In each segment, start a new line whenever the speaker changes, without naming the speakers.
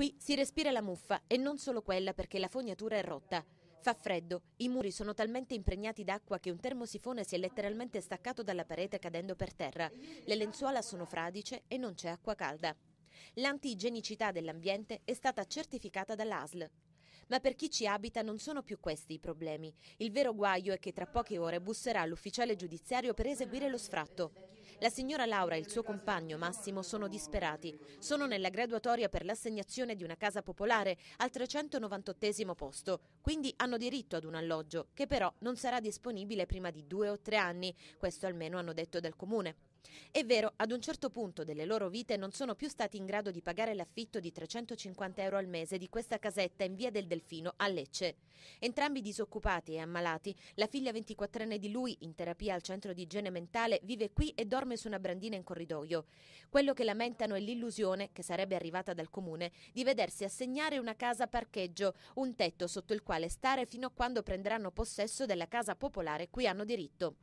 Qui si respira la muffa e non solo quella perché la fognatura è rotta. Fa freddo, i muri sono talmente impregnati d'acqua che un termosifone si è letteralmente staccato dalla parete cadendo per terra. Le lenzuola sono fradice e non c'è acqua calda. L'antigenicità dell'ambiente è stata certificata dall'ASL, ma per chi ci abita non sono più questi i problemi. Il vero guaio è che tra poche ore busserà l'ufficiale giudiziario per eseguire lo sfratto. La signora Laura e il suo compagno Massimo sono disperati. Sono nella graduatoria per l'assegnazione di una casa popolare al 398 posto, quindi hanno diritto ad un alloggio, che però non sarà disponibile prima di due o tre anni, questo almeno hanno detto dal comune. È vero, ad un certo punto delle loro vite non sono più stati in grado di pagare l'affitto di 350 euro al mese di questa casetta in via del Delfino a Lecce. Entrambi disoccupati e ammalati, la figlia 24enne di lui, in terapia al centro di igiene mentale, vive qui e dorme su una brandina in corridoio. Quello che lamentano è l'illusione, che sarebbe arrivata dal comune, di vedersi assegnare una casa parcheggio, un tetto sotto il quale stare fino a quando prenderanno possesso della casa popolare cui hanno diritto.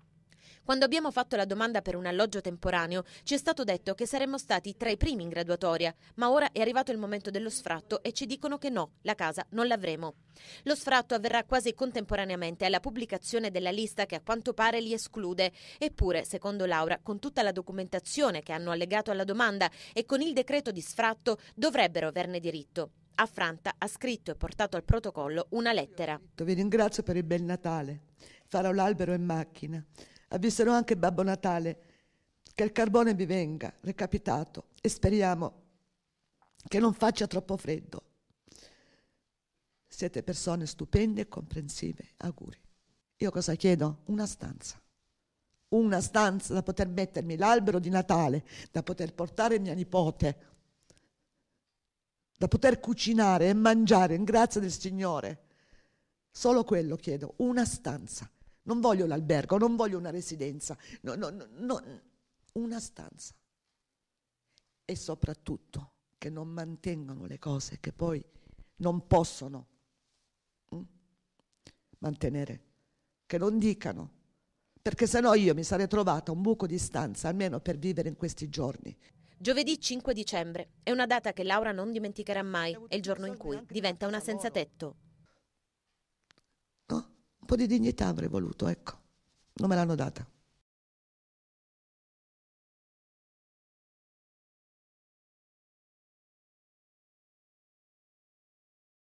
Quando abbiamo fatto la domanda per un alloggio temporaneo ci è stato detto che saremmo stati tra i primi in graduatoria, ma ora è arrivato il momento dello sfratto e ci dicono che no, la casa non l'avremo. Lo sfratto avverrà quasi contemporaneamente alla pubblicazione della lista che a quanto pare li esclude. Eppure, secondo Laura, con tutta la documentazione che hanno allegato alla domanda e con il decreto di sfratto dovrebbero averne diritto. Affranta ha scritto e portato al protocollo una lettera.
Vi ringrazio per il bel Natale. Farò l'albero in macchina avvisero anche Babbo Natale che il carbone vi venga recapitato e speriamo che non faccia troppo freddo. Siete persone stupende e comprensive, auguri. Io cosa chiedo? Una stanza. Una stanza da poter mettermi l'albero di Natale, da poter portare mia nipote, da poter cucinare e mangiare in grazia del Signore. Solo quello chiedo, una stanza non voglio l'albergo, non voglio una residenza, no, no, no, una stanza. E soprattutto che non mantengono le cose che poi non possono hm, mantenere, che non dicano, perché sennò io mi sarei trovata un buco di stanza almeno per vivere in questi giorni.
Giovedì 5 dicembre è una data che Laura non dimenticherà mai, è il giorno in cui diventa una senza tetto
po' di dignità avrei voluto, ecco, non me l'hanno data.